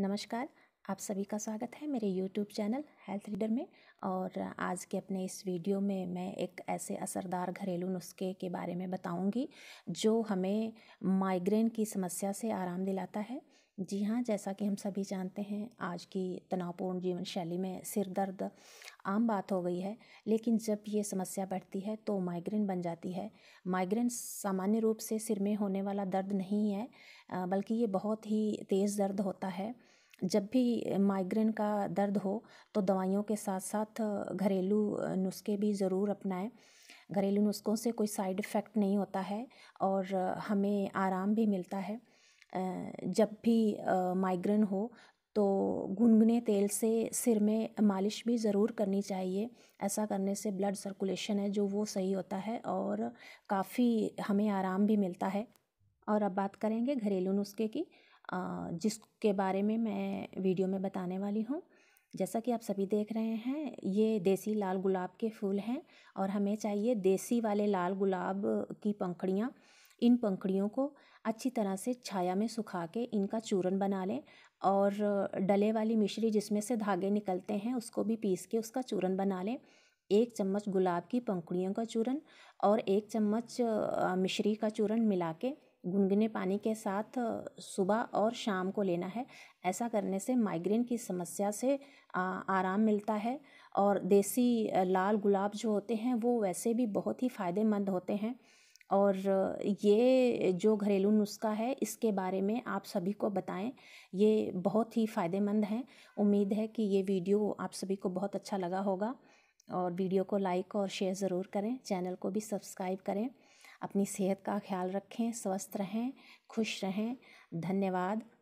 नमस्कार आप सभी का स्वागत है मेरे YouTube चैनल हेल्थ रीडर में और आज के अपने इस वीडियो में मैं एक ऐसे असरदार घरेलू नुस्खे के बारे में बताऊंगी जो हमें माइग्रेन की समस्या से आराम दिलाता है जी हाँ जैसा कि हम सभी जानते हैं आज की तनावपूर्ण जीवन शैली में सिर दर्द आम बात हो गई है लेकिन जब ये समस्या बढ़ती है तो माइग्रेन बन जाती है माइग्रेन सामान्य रूप से सिर में होने वाला दर्द नहीं है बल्कि ये बहुत ही तेज़ दर्द होता है जब भी माइग्रेन का दर्द हो तो दवाइयों के साथ साथ घरेलू नुस्खे भी ज़रूर अपनाएं घरेलू नुस्खों से कोई साइड इफ़ेक्ट नहीं होता है और हमें आराम भी मिलता है जब भी माइग्रेन हो तो गुनगुने तेल से सिर में मालिश भी ज़रूर करनी चाहिए ऐसा करने से ब्लड सर्कुलेशन है जो वो सही होता है और काफ़ी हमें आराम भी मिलता है और अब बात करेंगे घरेलू नुस्खे की जिसके बारे में मैं वीडियो में बताने वाली हूँ जैसा कि आप सभी देख रहे हैं ये देसी लाल गुलाब के फूल हैं और हमें चाहिए देसी वाले लाल गुलाब की पंखड़ियाँ इन पंखड़ियों को अच्छी तरह से छाया में सुखा के इनका चूरन बना लें और डले वाली मिश्री जिसमें से धागे निकलते हैं उसको भी पीस के उसका चूरन बना लें एक चम्मच गुलाब की पंखड़ियों का चूरन और एक चम्मच मिश्री का चूरन मिला के गुनगुने पानी के साथ सुबह और शाम को लेना है ऐसा करने से माइग्रेन की समस्या से आराम मिलता है और देसी लाल गुलाब जो होते हैं वो वैसे भी बहुत ही फ़ायदेमंद होते हैं और ये जो घरेलू नुस्खा है इसके बारे में आप सभी को बताएं ये बहुत ही फ़ायदेमंद हैं उम्मीद है कि ये वीडियो आप सभी को बहुत अच्छा लगा होगा और वीडियो को लाइक और शेयर ज़रूर करें चैनल को भी सब्सक्राइब करें अपनी सेहत का ख्याल रखें स्वस्थ रहें खुश रहें धन्यवाद